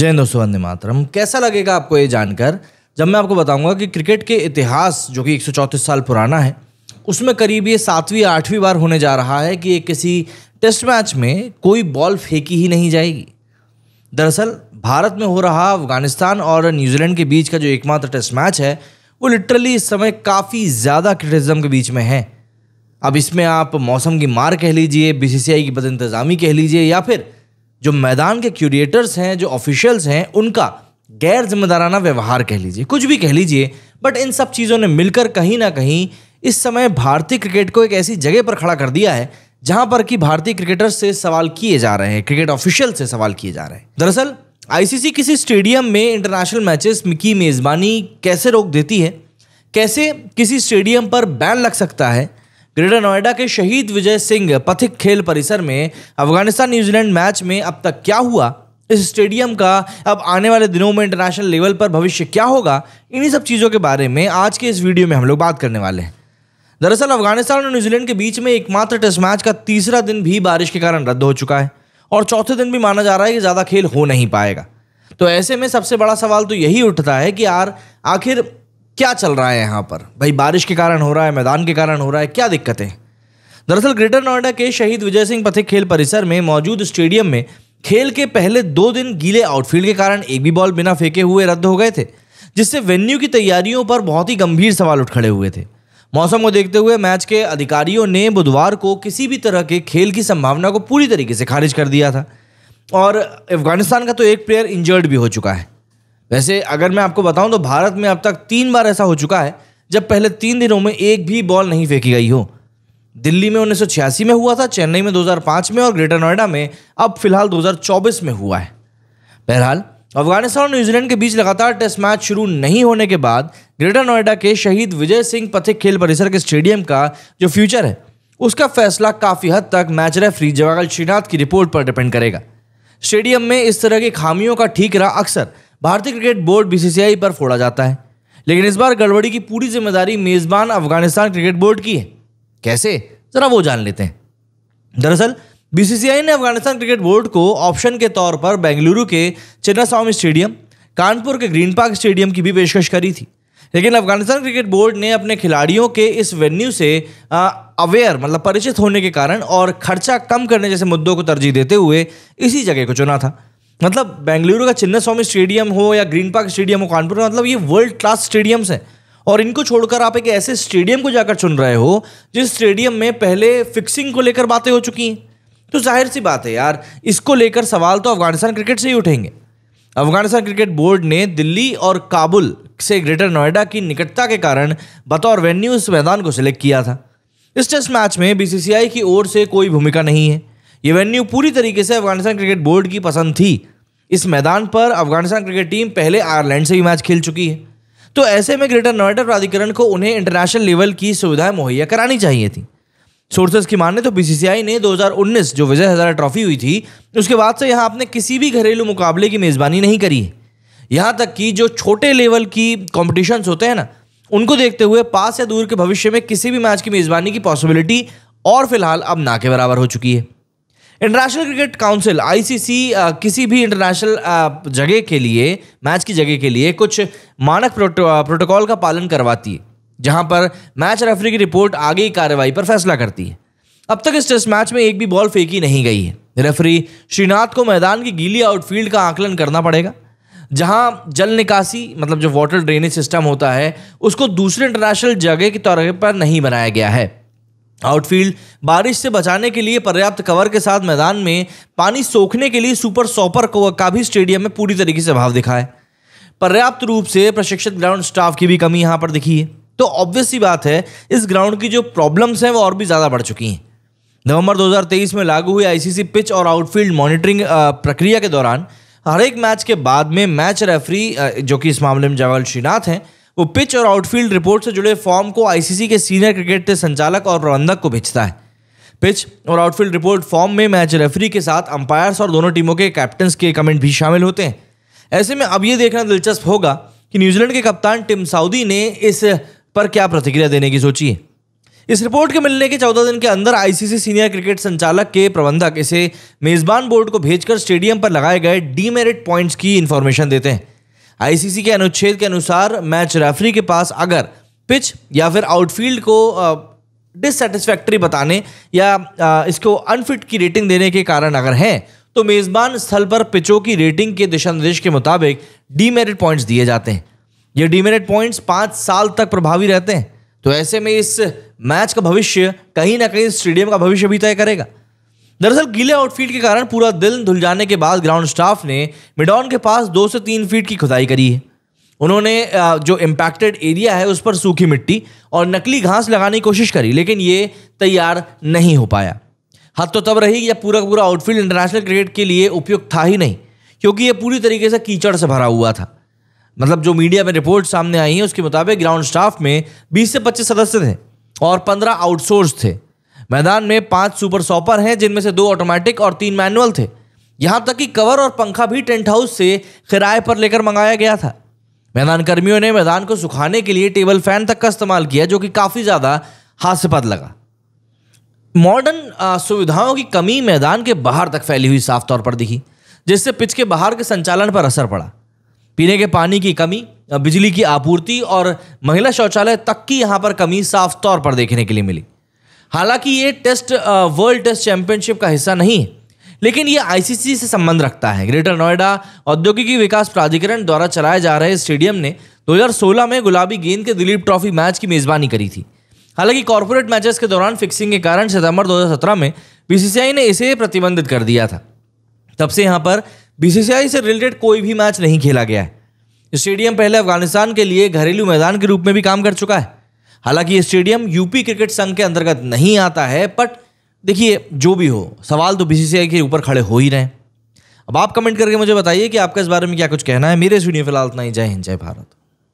जय दोस्तों मातरम कैसा लगेगा आपको ये जानकर जब मैं आपको बताऊंगा कि क्रिकेट के इतिहास जो कि एक साल पुराना है उसमें करीब ये सातवीं आठवीं बार होने जा रहा है कि किसी टेस्ट मैच में कोई बॉल फेंकी ही नहीं जाएगी दरअसल भारत में हो रहा अफगानिस्तान और न्यूजीलैंड के बीच का जो एकमात्र टेस्ट मैच है वो लिटरली इस समय काफ़ी ज़्यादा क्रिटिसिज्म के बीच में है अब इसमें आप मौसम की मार कह लीजिए बीसीसीआई की बद कह लीजिए या फिर जो मैदान के क्यूरिएटर्स हैं जो ऑफिशियल्स हैं उनका गैर जिम्मेदाराना व्यवहार कह लीजिए कुछ भी कह लीजिए बट इन सब चीज़ों ने मिलकर कहीं ना कहीं इस समय भारतीय क्रिकेट को एक ऐसी जगह पर खड़ा कर दिया है जहां पर कि भारतीय क्रिकेटर्स से सवाल किए जा रहे हैं क्रिकेट ऑफिशियल से सवाल किए जा रहे हैं दरअसल आईसीसी किसी स्टेडियम में इंटरनेशनल मैचेस की मेज़बानी कैसे रोक देती है कैसे किसी स्टेडियम पर बैन लग सकता है ग्रेटर नोएडा के शहीद विजय सिंह पथिक खेल परिसर में अफगानिस्तान न्यूजीलैंड मैच में अब तक क्या हुआ इस स्टेडियम का अब आने वाले दिनों में इंटरनेशनल लेवल पर भविष्य क्या होगा इन्हीं सब चीज़ों के बारे में आज के इस वीडियो में हम लोग बात करने वाले हैं दरअसल अफगानिस्तान और न्यूजीलैंड के बीच में एकमात्र टेस्ट मैच का तीसरा दिन भी बारिश के कारण रद्द हो चुका है और चौथे दिन भी माना जा रहा है कि ज़्यादा खेल हो नहीं पाएगा तो ऐसे में सबसे बड़ा सवाल तो यही उठता है कि यार आखिर क्या चल रहा है यहाँ पर भाई बारिश के कारण हो रहा है मैदान के कारण हो रहा है क्या दिक्कतें दरअसल ग्रेटर नोएडा के शहीद विजय सिंह पथिक खेल परिसर में मौजूद स्टेडियम में खेल के पहले दो दिन गीले आउटफील्ड के कारण एक भी बॉल बिना फेंके हुए रद्द हो गए थे जिससे वेन्यू की तैयारियों पर बहुत ही गंभीर सवाल उठ खड़े हुए थे मौसम को देखते हुए मैच के अधिकारियों ने बुधवार को किसी भी तरह के खेल की संभावना को पूरी तरीके से खारिज कर दिया था और अफगानिस्तान का तो एक प्लेयर इंजर्ड भी हो चुका है वैसे अगर मैं आपको बताऊं तो भारत में अब तक तीन बार ऐसा हो चुका है जब पहले तीन दिनों में एक भी बॉल नहीं फेंकी गई हो दिल्ली में उन्नीस में हुआ था चेन्नई में 2005 में और ग्रेटर नोएडा में अब फिलहाल 2024 में हुआ है बहरहाल अफगानिस्तान और न्यूजीलैंड के बीच लगातार टेस्ट मैच शुरू नहीं होने के बाद ग्रेटर नोएडा के शहीद विजय सिंह पथिक खेल परिसर के स्टेडियम का जो फ्यूचर है उसका फैसला काफ़ी हद तक मैच रेफरी जवागल श्रीनाथ की रिपोर्ट पर डिपेंड करेगा स्टेडियम में इस तरह की खामियों का ठीकरा अक्सर भारतीय क्रिकेट बोर्ड बीसीसीआई पर फोड़ा जाता है लेकिन इस बार गड़बड़ी की पूरी जिम्मेदारी मेज़बान अफगानिस्तान क्रिकेट बोर्ड की है कैसे ज़रा वो जान लेते हैं दरअसल बीसीसीआई ने अफगानिस्तान क्रिकेट बोर्ड को ऑप्शन के तौर पर बेंगलुरु के चिन्नास्वामी स्टेडियम कानपुर के ग्रीन पार्क स्टेडियम की भी पेशकश करी थी लेकिन अफगानिस्तान क्रिकेट बोर्ड ने अपने खिलाड़ियों के इस वेन्यू से अवेयर मतलब परिचित होने के कारण और खर्चा कम करने जैसे मुद्दों को तरजीह देते हुए इसी जगह को चुना था मतलब बेंगलुरु का चिन्ना स्वामी स्टेडियम हो या ग्रीन पार्क स्टेडियम हो कानपुर मतलब ये वर्ल्ड क्लास स्टेडियम्स हैं और इनको छोड़कर आप एक ऐसे स्टेडियम को जाकर चुन रहे हो जिस स्टेडियम में पहले फिक्सिंग को लेकर बातें हो चुकी हैं तो जाहिर सी बात है यार इसको लेकर सवाल तो अफगानिस्तान क्रिकेट से ही उठेंगे अफगानिस्तान क्रिकेट बोर्ड ने दिल्ली और काबुल से ग्रेटर नोएडा की निकटता के कारण बतौर वेन्यू इस मैदान को सिलेक्ट किया था इस टेस्ट मैच में बीसीसीआई की ओर से कोई भूमिका नहीं है ये वेन्यू पूरी तरीके से अफगानिस्तान क्रिकेट बोर्ड की पसंद थी इस मैदान पर अफगानिस्तान क्रिकेट टीम पहले आयरलैंड से भी मैच खेल चुकी है तो ऐसे में ग्रेटर नोएडा प्राधिकरण को उन्हें इंटरनेशनल लेवल की सुविधाएं मुहैया करानी चाहिए थी सोर्सेज की माने तो बीसीसीआई ने 2019 जो विजय हजारा ट्रॉफी हुई थी उसके बाद से यहाँ आपने किसी भी घरेलू मुकाबले की मेज़बानी नहीं करी है यहाँ तक कि जो छोटे लेवल की कॉम्पिटिशन्स होते हैं ना उनको देखते हुए पास या दूर के भविष्य में किसी भी मैच की मेज़बानी की पॉसिबिलिटी और फिलहाल अब ना के बराबर हो चुकी है इंटरनेशनल क्रिकेट काउंसिल आईसीसी किसी भी इंटरनेशनल uh, जगह के लिए मैच की जगह के लिए कुछ मानक प्रोटो प्रोटोकॉल uh, का पालन करवाती है जहां पर मैच रेफरी की रिपोर्ट आगे की कार्रवाई पर फैसला करती है अब तक इस टेस्ट मैच में एक भी बॉल फेंकी नहीं गई है रेफरी श्रीनाथ को मैदान की गीली आउटफील्ड का आकलन करना पड़ेगा जहां जल निकासी मतलब जो वाटर ड्रेनेज सिस्टम होता है उसको दूसरे इंटरनेशनल जगह के तौर पर नहीं बनाया गया है आउटफील्ड बारिश से बचाने के लिए पर्याप्त कवर के साथ मैदान में पानी सोखने के लिए सुपर सॉपर का भी स्टेडियम में पूरी तरीके से भाव दिखा है पर्याप्त रूप से प्रशिक्षित ग्राउंड स्टाफ की भी कमी यहाँ पर दिखी है तो ऑब्वियसली बात है इस ग्राउंड की जो प्रॉब्लम्स हैं वो और भी ज़्यादा बढ़ चुकी हैं नवंबर 2023 में लागू हुई आईसीसी पिच और आउटफील्ड मॉनिटरिंग प्रक्रिया के दौरान हर एक मैच के बाद में मैच रेफरी जो कि इस मामले में जवाल श्रीनाथ हैं वो पिच और आउटफील्ड रिपोर्ट से जुड़े फॉर्म को आईसीसी के सीनियर क्रिकेट के संचालक और प्रबंधक को भेजता है पिच और आउटफील्ड रिपोर्ट फॉर्म में मैच रेफरी के साथ अंपायर्स और दोनों टीमों के कैप्टन के कमेंट भी शामिल होते हैं ऐसे में अब ये देखना दिलचस्प होगा कि न्यूजीलैंड के कप्तान टिम साउदी ने इस पर क्या प्रतिक्रिया देने की सोची है इस रिपोर्ट के मिलने के चौदह दिन के अंदर आईसीसी सीनियर क्रिकेट संचालक के प्रबंधक इसे मेजबान बोर्ड को भेजकर स्टेडियम पर लगाए गए डीमेरिट पॉइंट्स की इन्फॉर्मेशन देते हैं आईसीसी के अनुच्छेद के अनुसार मैच रेफरी के पास अगर पिच या फिर आउटफील्ड को डिससेटिस्फैक्ट्री बताने या आ, इसको अनफिट की रेटिंग देने के कारण अगर हैं तो मेज़बान स्थल पर पिचों की रेटिंग के दिशा निर्देश के मुताबिक डीमेरिट पॉइंट्स दिए जाते हैं ये डीमेरिट पॉइंट्स पाँच साल तक प्रभावी रहते हैं तो ऐसे में इस मैच का भविष्य कहीं ना कहीं स्टेडियम का भविष्य भी तय करेगा दरअसल गीले आउटफीट के कारण पूरा दिल धुल जाने के बाद ग्राउंड स्टाफ ने मिडॉन के पास दो से तीन फीट की खुदाई करी है उन्होंने जो इम्पैक्टेड एरिया है उस पर सूखी मिट्टी और नकली घास लगाने की कोशिश करी लेकिन ये तैयार नहीं हो पाया हद तो तब रही यह पूरा पूरा आउटफील्ड इंटरनेशनल क्रिकेट के लिए उपयुक्त था ही नहीं क्योंकि ये पूरी तरीके से कीचड़ से भरा हुआ था मतलब जो मीडिया में रिपोर्ट सामने आई है उसके मुताबिक ग्राउंड स्टाफ में 20 से 25 सदस्य थे और 15 आउटसोर्स थे मैदान में पांच सुपर सॉपर हैं जिनमें से दो ऑटोमेटिक और तीन मैनुअल थे यहां तक कि कवर और पंखा भी टेंट हाउस से किराए पर लेकर मंगाया गया था मैदान कर्मियों ने मैदान को सुखाने के लिए टेबल फैन तक का इस्तेमाल किया जो कि काफ़ी ज़्यादा हास्यपद लगा मॉडर्न सुविधाओं की कमी मैदान के बाहर तक फैली हुई साफ तौर पर दिखी जिससे पिच के बाहर के संचालन पर असर पड़ा पीने के पानी की कमी बिजली की आपूर्ति और महिला शौचालय तक की यहाँ पर कमी साफ तौर पर देखने के लिए मिली हालांकि ये टेस्ट वर्ल्ड टेस्ट चैंपियनशिप का हिस्सा नहीं है लेकिन ये आईसीसी से संबंध रखता है ग्रेटर नोएडा औद्योगिकी विकास प्राधिकरण द्वारा चलाए जा रहे स्टेडियम ने 2016 में गुलाबी गेंद के दिलीप ट्रॉफी मैच की मेजबानी करी थी हालांकि कॉरपोरेट मैचेस के दौरान फिक्सिंग के कारण सितंबर 2017 में बीसीसीआई ने इसे प्रतिबंधित कर दिया था तब से यहाँ पर बीसीसीआई से रिलेटेड कोई भी मैच नहीं खेला गया है स्टेडियम पहले अफगानिस्तान के लिए घरेलू मैदान के रूप में भी काम कर चुका है हालांकि ये स्टेडियम यूपी क्रिकेट संघ के अंतर्गत नहीं आता है बट देखिए जो भी हो सवाल तो बीसीसीआई के ऊपर खड़े हो ही रहे अब आप कमेंट करके मुझे बताइए कि आपका इस बारे में क्या कुछ कहना है मेरे इस वीडियो फिलहाल इतना ही जय हिंद जय भारत